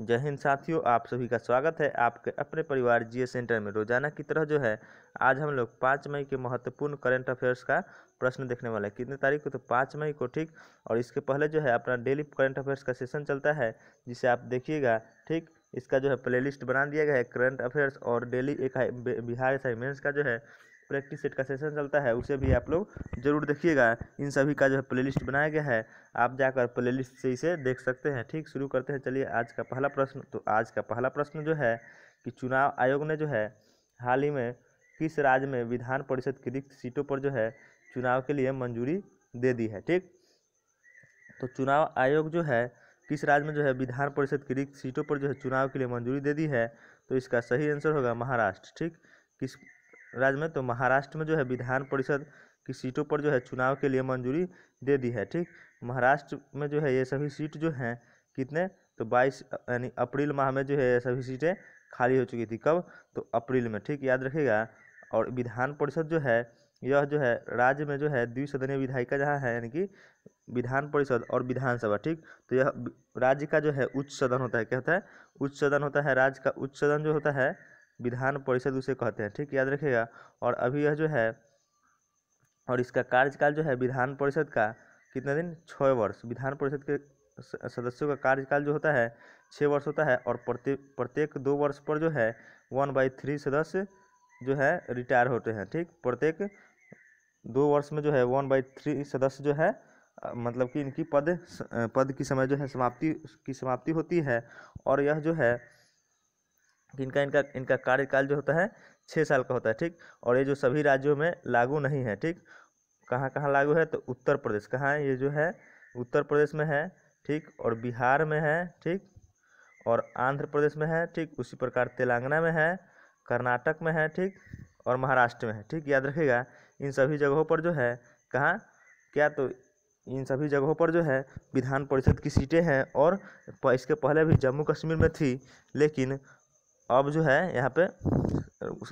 जय हिंद साथियों आप सभी का स्वागत है आपके अपने परिवार जीए सेंटर में रोजाना की तरह जो है आज हम लोग पाँच मई के महत्वपूर्ण करंट अफेयर्स का प्रश्न देखने वाले हैं कितने तारीख को तो पाँच मई को ठीक और इसके पहले जो है अपना डेली करंट अफेयर्स का सेशन चलता है जिसे आप देखिएगा ठीक इसका जो है प्ले बना दिया गया है करंट अफेयर्स और डेली एक बिहार असाइनमेंट्स का जो है प्रैक्टिस सेट का सेशन चलता है उसे भी आप लोग जरूर देखिएगा इन सभी का जो है प्ले बनाया गया है आप जाकर प्ले से इसे देख सकते हैं ठीक शुरू करते हैं चलिए आज का पहला प्रश्न तो आज का पहला प्रश्न जो है कि चुनाव आयोग ने जो है हाल ही में किस राज्य में विधान परिषद की रिक्त सीटों पर जो है चुनाव के लिए मंजूरी दे दी है ठीक तो चुनाव आयोग जो है किस राज्य में जो है विधान परिषद की रिक्त सीटों पर जो है चुनाव के लिए मंजूरी दे दी है तो इसका सही आंसर होगा महाराष्ट्र ठीक किस राज्य में तो महाराष्ट्र में जो है विधान परिषद की सीटों पर जो है चुनाव के लिए मंजूरी दे दी है ठीक महाराष्ट्र में जो है ये सभी सीट जो हैं कितने तो बाईस यानी अप्रैल माह में जो है ये सभी सीटें खाली हो चुकी थी कब तो अप्रैल में ठीक याद रखेगा और विधान परिषद जो है यह जो है राज्य में जो है द्विसदनीय विधायिका जहाँ है यानी कि विधान परिषद और विधानसभा ठीक तो यह राज्य का जो है उच्च सदन होता है क्या होता है उच्च सदन होता है राज्य का उच्च सदन जो होता है विधान परिषद उसे कहते हैं ठीक याद रखिएगा और अभी यह जो है और इसका कार्यकाल जो है विधान परिषद का कितना दिन छः वर्ष विधान परिषद के सदस्यों का कार्यकाल जो होता है छः वर्ष होता है और प्रत्येक प्रत्येक दो वर्ष पर जो है वन बाई थ्री सदस्य जो है रिटायर होते हैं ठीक प्रत्येक दो वर्ष में जो है वन बाई थ्री सदस्य जो है मतलब कि इनकी पद पद की समय जो है समाप्ति की समाप्ति होती है और यह जो है इनका इनका इनका कार्यकाल जो होता है छः साल का होता है ठीक और ये जो सभी राज्यों में लागू नहीं है ठीक कहाँ कहाँ लागू है तो उत्तर प्रदेश कहाँ है ये जो है उत्तर प्रदेश में है ठीक और बिहार में है ठीक और आंध्र प्रदेश में है ठीक उसी प्रकार तेलंगाना में है कर्नाटक में है ठीक और महाराष्ट्र में है ठीक याद रखेगा इन सभी जगहों पर जो है कहाँ क्या तो इन सभी जगहों पर जो है विधान परिषद की सीटें हैं और इसके पहले भी जम्मू कश्मीर में थी लेकिन अब जो है यहाँ पे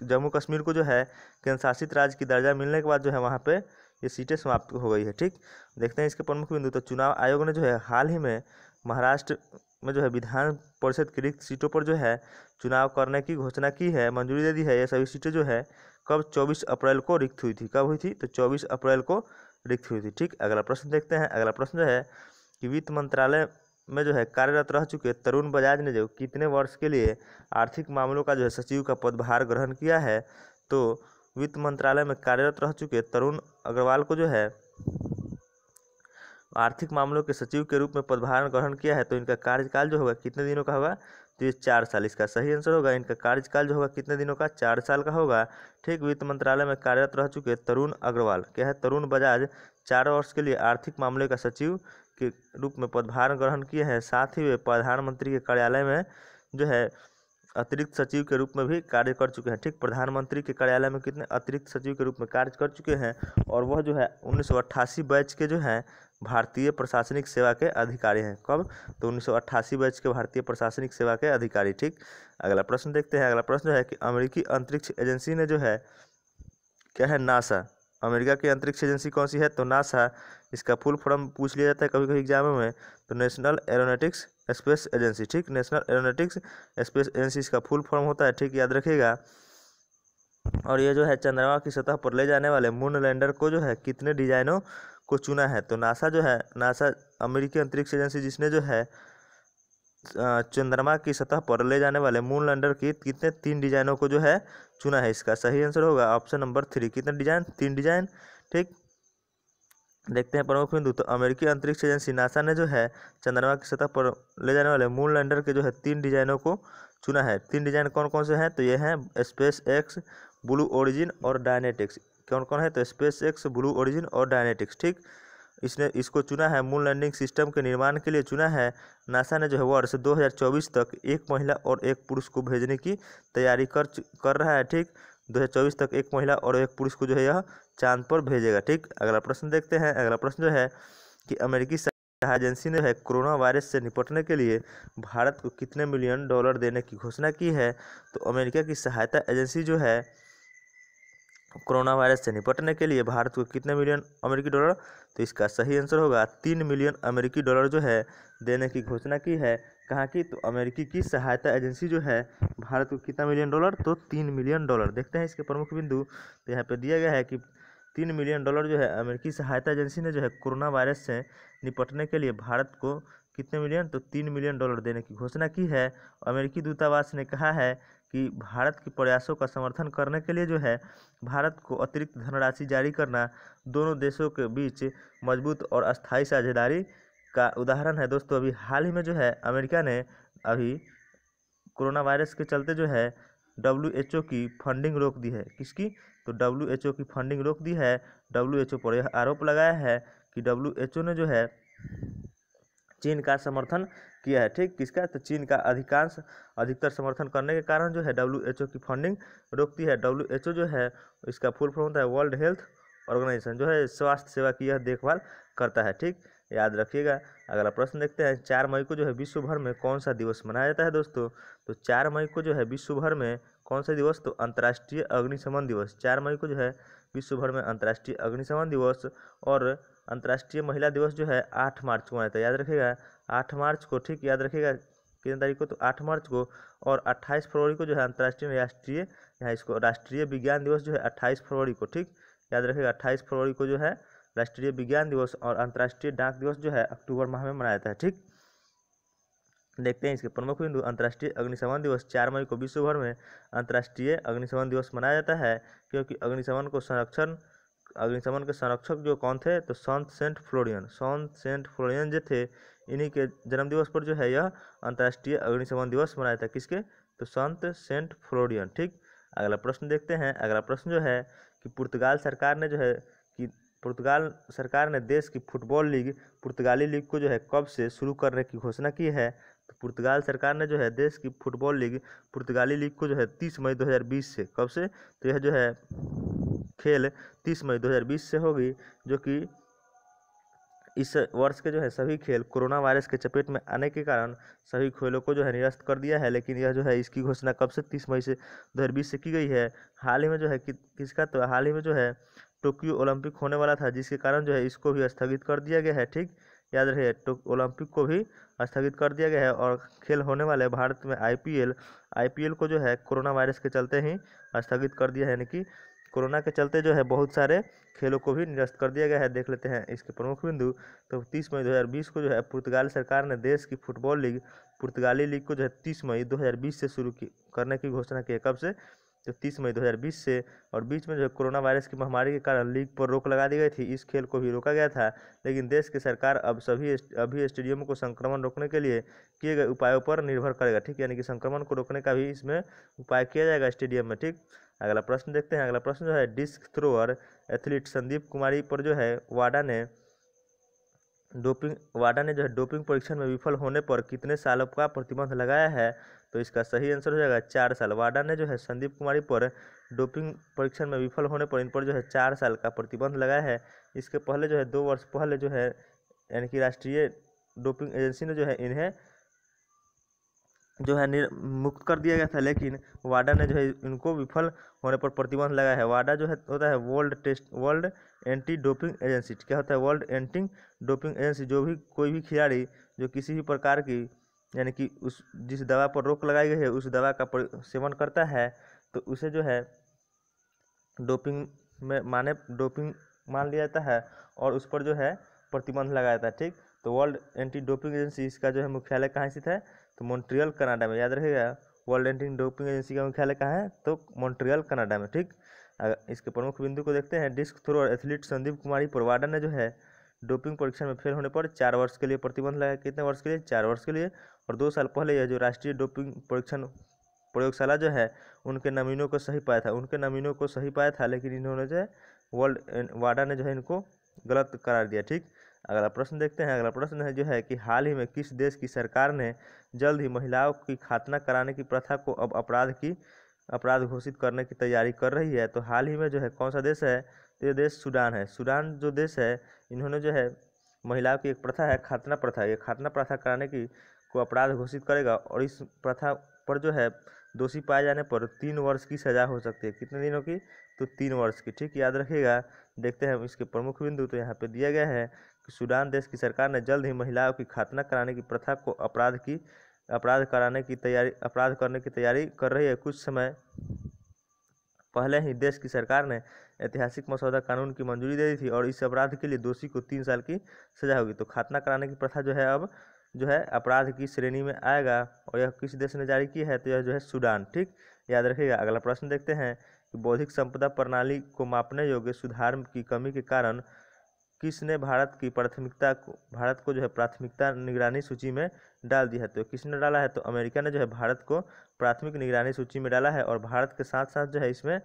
जम्मू कश्मीर को जो है केंद्र शासित राज्य की दर्जा मिलने के बाद जो है वहाँ पे ये सीटें समाप्त हो गई है ठीक देखते हैं इसके प्रमुख बिंदु तो चुनाव आयोग ने जो है हाल ही में महाराष्ट्र में जो है विधान परिषद की रिक्त सीटों पर जो है चुनाव करने की घोषणा की है मंजूरी दे दी है ये सभी सीटें जो है कब चौबीस अप्रैल को रिक्त हुई थी कब हुई थी तो चौबीस अप्रैल को रिक्त हुई थी ठीक अगला प्रश्न देखते हैं अगला प्रश्न जो है कि वित्त मंत्रालय में जो है कार्यरत रह चुके तरुण बजाज ने जो कितने वर्ष के लिए आर्थिक मामलों का जो है सचिव का पदभार ग्रहण किया है तो वित्त मंत्रालय में कार्यरत रह चुके तरुण अग्रवाल को जो है आर्थिक मामलों के सचिव के रूप में पदभार ग्रहण किया है तो इनका कार्यकाल जो होगा कितने दिनों का होगा तो ये चार साल इसका सही आंसर होगा इनका कार्यकाल जो होगा कितने दिनों का चार साल का होगा ठीक वित्त मंत्रालय में कार्यरत रह चुके तरुण अग्रवाल क्या है तरुण बजाज चार वर्ष के लिए आर्थिक मामले का सचिव के रूप में पदभार ग्रहण किए हैं साथ ही वे प्रधानमंत्री के कार्यालय में जो है अतिरिक्त सचिव के रूप में भी कार्य कर चुके हैं ठीक प्रधानमंत्री के कार्यालय में कितने अतिरिक्त सचिव के रूप में कार्य कर चुके हैं और वह जो है उन्नीस बैच के जो हैं भारतीय प्रशासनिक सेवा के अधिकारी हैं कब तो उन्नीस बैच के भारतीय प्रशासनिक सेवा के अधिकारी ठीक अगला प्रश्न देखते हैं अगला प्रश्न है कि अमेरिकी अंतरिक्ष एजेंसी ने जो है क्या है नासा अमेरिका की अंतरिक्ष एजेंसी कौन सी है तो नासा इसका फुल फॉर्म पूछ लिया जाता है कभी कभी एग्जाम में तो नेशनल एरोनेटिक्स स्पेस एजेंसी ठीक नेशनल एरोनेटिक्स स्पेस एजेंसी इसका फुल फॉर्म होता है ठीक याद रखिएगा और ये जो है चंद्रमा की सतह पर ले जाने वाले मून लैंडर को जो है कितने डिजाइनों को चुना है तो नासा जो है नासा अमेरिकी अंतरिक्ष एजेंसी जिसने जो है चंद्रमा की सतह पर ले जाने वाले मून लैंडर की कितने तीन डिजाइनों को जो है चुना है इसका सही आंसर होगा ऑप्शन नंबर थ्री कितने डिजाइन तीन डिजाइन ठीक देखते हैं प्रमुख बिंदु तो अमेरिकी अंतरिक्ष एजेंसी नासा ने जो है चंद्रमा की सतह पर ले जाने वाले मून लैंडर के जो है तीन डिजाइनों को चुना है तीन डिजाइन कौन कौन से हैं तो ये हैं स्पेस एक्स ब्लू ओरिजिन और डायनेटिक्स कौन कौन है तो स्पेस एक्स ब्लू ओरिजिन और डायनेटिक्स ठीक इसने इसको चुना है मून लैंडिंग सिस्टम के निर्माण के लिए चुना है नासा ने जो है वर्ष 2024 तक एक महिला और एक पुरुष को भेजने की तैयारी कर कर रहा है ठीक 2024 तक एक महिला और एक पुरुष को जो है यह चांद पर भेजेगा ठीक अगला प्रश्न देखते हैं अगला प्रश्न जो है कि अमेरिकी एजेंसी ने है कोरोना वायरस से निपटने के लिए भारत को कितने मिलियन डॉलर देने की घोषणा की है तो अमेरिका की सहायता एजेंसी जो है कोरोना वायरस से निपटने के लिए भारत को कितने मिलियन अमेरिकी डॉलर तो इसका सही आंसर होगा तीन मिलियन अमेरिकी डॉलर जो है देने की घोषणा की है कहा कि तो अमेरिकी की सहायता एजेंसी जो है भारत को कितना मिलियन डॉलर तो तीन मिलियन डॉलर देखते हैं इसके प्रमुख बिंदु तो यहाँ पर दिया गया है कि तीन मिलियन डॉलर जो है अमेरिकी सहायता एजेंसी ने जो है कोरोना वायरस से निपटने के लिए भारत को कितने मिलियन तो तीन मिलियन डॉलर देने की घोषणा की है अमेरिकी दूतावास ने कहा है कि भारत के प्रयासों का समर्थन करने के लिए जो है भारत को अतिरिक्त धनराशि जारी करना दोनों देशों के बीच मजबूत और स्थायी साझेदारी का उदाहरण है दोस्तों अभी हाल ही में जो है अमेरिका ने अभी कोरोना वायरस के चलते जो है डब्ल्यू एच ओ की फंडिंग रोक दी है किसकी तो डब्ल्यू एच ओ की फंडिंग रोक दी है डब्ल्यू एच ओ पर यह आरोप लगाया है कि डब्ल्यू एच ओ ने जो है चीन का समर्थन किया है ठीक किसका तो चीन का अधिकांश अधिकतर समर्थन करने के कारण जो है डब्ल्यू एच ओ की फंडिंग रोकती है डब्ल्यू एच ओ जो है इसका फुल फॉर्म होता है वर्ल्ड हेल्थ ऑर्गेनाइजेशन जो है स्वास्थ्य सेवा की यह देखभाल करता है ठीक याद रखिएगा अगला प्रश्न देखते हैं चार मई को जो है विश्व भर में कौन सा दिवस मनाया जाता है दोस्तों तो चार मई को जो है विश्व भर में कौन सा दिवस तो अंतर्राष्ट्रीय अग्निशमन दिवस चार मई को जो है विश्व भर में अंतर्राष्ट्रीय अग्निशमन दिवस और अंतर्राष्ट्रीय महिला दिवस जो है आठ मार्च को मनाया है याद रखेगा आठ मार्च को ठीक याद रखेगा कितने तारीख को तो आठ मार्च को और अट्ठाईस फरवरी को जो है अंतर्राष्ट्रीय राष्ट्रीय यहाँ इसको राष्ट्रीय विज्ञान दिवस जो है अट्ठाईस फरवरी को ठीक याद रखेगा अट्ठाईस फरवरी को जो है राष्ट्रीय विज्ञान दिवस और अंतर्राष्ट्रीय डाक दिवस जो है अक्टूबर माह में मनाया जाता है ठीक देखते हैं इसके प्रमुख बिंदु अंतर्राष्ट्रीय अग्निशमन दिवस चार मई को विश्व भर में अंतर्राष्ट्रीय अग्निशमन दिवस मनाया जाता है क्योंकि अग्निशमन को संरक्षण अग्निशमन के संरक्षक जो कौन थे तो सॉन्त सेंट फ्लोरियन सॉन्त सेंट फ्लोरियन जो थे इन्हीं के जन्मदिवस पर जो है यह अंतर्राष्ट्रीय अग्निशमन दिवस मनाया जाता है किसके तो संत सेंट फ्लोरियन ठीक अगला प्रश्न देखते हैं अगला प्रश्न जो है कि पुर्तगाल सरकार ने जो है कि पुर्तगाल सरकार ने देश की फुटबॉल लीग पुर्तगाली लीग को जो है कब से शुरू करने की घोषणा की है पुर्तगाल सरकार ने जो है देश की फुटबॉल लीग पुर्तगाली लीग को जो है तीस मई 2020 से कब से तो यह जो है खेल तीस मई 2020 से होगी जो कि इस वर्ष के जो है सभी खेल कोरोना वायरस के चपेट में आने के कारण सभी खेलों को जो है निरस्त कर दिया है लेकिन यह जो है इसकी घोषणा कब से तीस मई से दो से की गई है हाल ही में जो है कि, किसका तो हाल ही में जो है टोक्यो ओलंपिक होने वाला था जिसके कारण जो है इसको भी स्थगित कर दिया गया है ठीक याद रहे तो ओलंपिक को भी स्थगित कर दिया गया है और खेल होने वाले भारत में आईपीएल आईपीएल को जो है कोरोना वायरस के चलते ही स्थगित कर दिया है यानी कि कोरोना के चलते जो है बहुत सारे खेलों को भी निरस्त कर दिया गया है देख लेते हैं इसके प्रमुख बिंदु तो तीस मई 2020 को जो है पुर्तगाल सरकार ने देश की फुटबॉल लीग पुर्तगाली लीग को जो है तीस मई 2020 से शुरू करने की घोषणा की है कब से जो 30 मई 2020 से और बीच में जो है कोरोना वायरस की महामारी के कारण लीग पर रोक लगा दी गई थी इस खेल को भी रोका गया था लेकिन देश की सरकार अब सभी अभी स्टेडियम को संक्रमण रोकने के लिए किए गए उपायों पर निर्भर करेगा ठीक यानी कि संक्रमण को रोकने का भी इसमें उपाय किया जाएगा स्टेडियम में ठीक अगला प्रश्न देखते हैं अगला प्रश्न जो है disc thrower athlete Sandeep Kumari पर जो है वाडा ने डोपिंग वाडा ने जो है डोपिंग परीक्षण में विफल होने पर कितने सालों का प्रतिबंध लगाया है तो इसका सही आंसर हो जाएगा चार साल वाडा ने जो है संदीप कुमारी पर डोपिंग परीक्षण में विफल होने पर इन पर जो है चार साल का प्रतिबंध लगाया है इसके पहले जो है दो वर्ष पहले जो है यानी कि राष्ट्रीय डोपिंग एजेंसी ने जो है इन्हें जो है मुक्त कर दिया गया था लेकिन वाडा ने जो है इनको विफल होने पर प्रतिबंध लगाया है वाडा जो है होता है world test world anti doping agency क्या होता है वर्ल्ड एंटी डोपिंग एजेंसी जो भी कोई भी खिलाड़ी जो किसी भी प्रकार की यानी कि उस जिस दवा पर रोक लगाई गई है उस दवा का सेवन करता है तो उसे जो है डोपिंग में माने डोपिंग मान लिया जाता है और उस पर जो है प्रतिबंध लगाया जाता है ठीक तो वर्ल्ड एंटी डोपिंग एजेंसी इसका जो है मुख्यालय कहाँ स्थित है तो मॉन्ट्रियल कनाडा में याद रहेगा वर्ल्ड एंटी डोपिंग एजेंसी का मुख्यालय कहाँ है तो मॉन्ट्रियल कनाडा में ठीक अगर इसके प्रमुख बिंदु को देखते हैं disc throw athlete Sandeep Kumari Purwada ने जो है डोपिंग परीक्षण में फेल होने पर चार वर्ष के लिए प्रतिबंध लगाया कितने वर्ष के लिए चार वर्ष के लिए और दो साल पहले यह जो राष्ट्रीय डोपिंग परीक्षण प्रयोगशाला जो है उनके नमीनों को सही पाया था उनके नमीनों को सही पाया था लेकिन इन्होंने जो है वर्ल्ड वाडा ने जो है इनको गलत करार दिया ठीक अगला प्रश्न देखते हैं अगला प्रश्न है जो है कि हाल ही में किस देश की सरकार ने जल्द ही महिलाओं की खातना कराने की प्रथा को अब अपराध की अपराध घोषित करने की तैयारी कर रही है तो हाल ही में जो है कौन सा देश है तो ये देश सूडान है सूडान जो देश है इन्होंने जो है महिलाओं की एक प्रथा है खातना प्रथा ये खातना प्रथा कराने की को अपराध घोषित करेगा और इस प्रथा पर जो है दोषी पाए जाने पर तीन वर्ष की सज़ा हो सकती है कितने दिनों की तो तीन वर्ष की ठीक याद रखिएगा देखते हैं इसके प्रमुख बिंदु तो यहाँ पे दिया गया है कि सूडान देश की सरकार ने जल्द ही महिलाओं की खातना कराने की प्रथा को अपराध की अपराध कराने की तैयारी अपराध करने की तैयारी कर रही है कुछ समय पहले ही देश की सरकार ने ऐतिहासिक मसौदा कानून की मंजूरी दे दी थी और इस अपराध के लिए दोषी को तीन साल की सजा होगी तो खातना कराने की प्रथा जो है अब जो है अपराध की श्रेणी में आएगा और यह किस देश ने जारी की है तो यह जो है सूडान ठीक याद रखिएगा अगला प्रश्न देखते हैं कि बौद्धिक संपदा प्रणाली को मापने योग्य सुधार की कमी के कारण किसने भारत की प्राथमिकता को भारत को जो है प्राथमिकता निगरानी सूची में डाल दिया है तो किसने डाला है तो अमेरिका ने जो है भारत को प्राथमिक निगरानी सूची में डाला है और भारत के साथ साथ जो है इसमें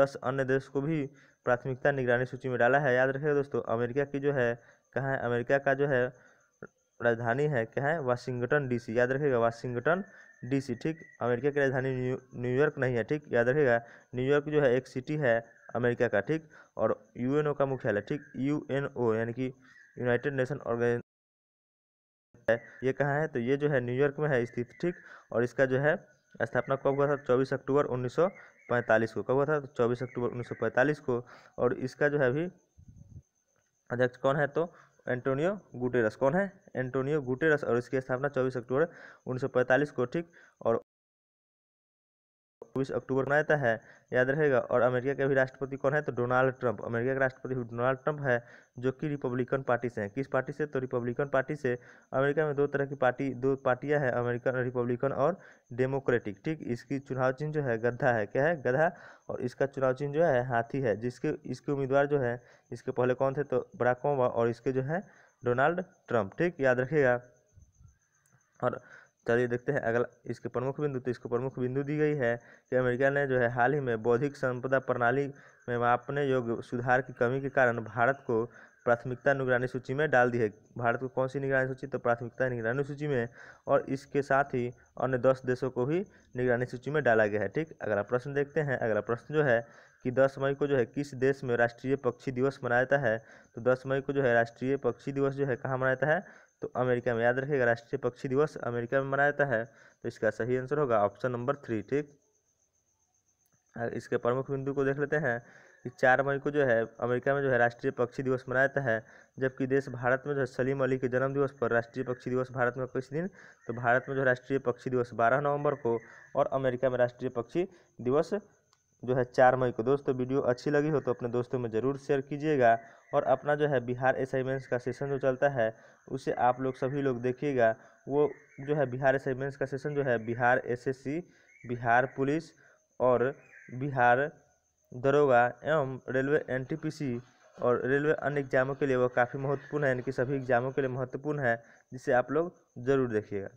दस अन्य देश को भी प्राथमिकता निगरानी सूची में डाला है याद रखेगा दोस्तों अमेरिका की जो है कहाँ है अमेरिका का जो है राजधानी है क्या है वाशिंगटन डी याद रखिएगा वाशिंगटन डी ठीक अमेरिका की राजधानी न्यूयॉर्क नहीं है ठीक याद रखिएगा न्यूयॉर्क जो है एक सिटी है अमेरिका का ठीक और यूएनओ का मुख्यालय ठीक यूएनओ यानी कि यूनाइटेड नेशन ऑर्गेनाइज है ये कहाँ है तो ये जो है न्यूयॉर्क में है स्थित ठीक और इसका जो है स्थापना कब हुआ था चौबीस अक्टूबर 1945 को कब हुआ था 24 चौबीस अक्टूबर 1945 को और इसका जो है अभी अध्यक्ष कौन है तो एंटोनियो गुटेरस कौन है एंटोनियो गुटेरस और इसकी स्थापना 24 अक्टूबर 1945 को ठीक और चौबीस अक्टूबर को मनाया जाता है याद रहेगा और अमेरिका के अभी राष्ट्रपति कौन है तो डोनाल्ड ट्रंप अमेरिका के राष्ट्रपति डोनाल्ड ट्रंप है जो कि रिपब्लिकन पार्टी से हैं किस पार्टी से तो रिपब्लिकन पार्टी से अमेरिका में दो तरह की पार्टी दो पार्टियां हैं अमेरिकन रिपब्लिकन और डेमोक्रेटिक ठीक इसकी चुनाव चिन्ह जो है गद्दा है क्या है गधा और इसका चुनाव चिन्ह जो है हाथी है जिसके इसके उम्मीदवार जो है इसके पहले कौन थे तो बराक और इसके जो है डोनाल्ड ट्रंप ठीक याद रखिएगा और चलिए देखते हैं अगला इसके प्रमुख बिंदु तो इसको प्रमुख बिंदु दी गई है कि अमेरिका ने जो है हाल ही में बौद्धिक संपदा प्रणाली में मापने योग्य सुधार की कमी के कारण भारत को प्राथमिकता निगरानी सूची में डाल दी है भारत को कौन सी निगरानी सूची तो प्राथमिकता निगरानी सूची में और इसके साथ ही अन्य दस देशों को भी निगरानी सूची में डाला गया है ठीक अगला प्रश्न देखते हैं अगला प्रश्न जो है कि 10 मई को जो है किस देश में राष्ट्रीय पक्षी दिवस मनाया जाता है तो 10 मई को जो है राष्ट्रीय पक्षी दिवस जो है कहाँ मनाया जाता है तो अमेरिका में याद रखिएगा राष्ट्रीय पक्षी दिवस अमेरिका में मनाया जाता है तो इसका सही आंसर होगा ऑप्शन नंबर थ्री ठीक इसके प्रमुख बिंदु को देख लेते हैं कि चार मई को जो है अमेरिका में जो है राष्ट्रीय पक्षी दिवस मनाया जाता है जबकि देश भारत में जो है सलीम अली के जन्म दिवस पर राष्ट्रीय पक्षी दिवस भारत में किस दिन तो भारत में जो है राष्ट्रीय पक्षी दिवस बारह नवंबर को और अमेरिका में राष्ट्रीय पक्षी दिवस जो है चार मई को दोस्तों वीडियो अच्छी लगी हो तो अपने दोस्तों में ज़रूर शेयर कीजिएगा और अपना जो है बिहार असाइनमेंट्स का सेशन जो चलता है उसे आप लोग सभी लोग देखिएगा वो जो है बिहार असाइनमेंट्स का सेशन जो है बिहार एसएससी बिहार पुलिस और बिहार दरोगा एवं रेलवे एन और रेलवे अन्य एग्जामों के लिए वह काफ़ी महत्वपूर्ण है इनकी सभी एग्जामों के लिए महत्वपूर्ण है जिसे आप लोग ज़रूर देखिएगा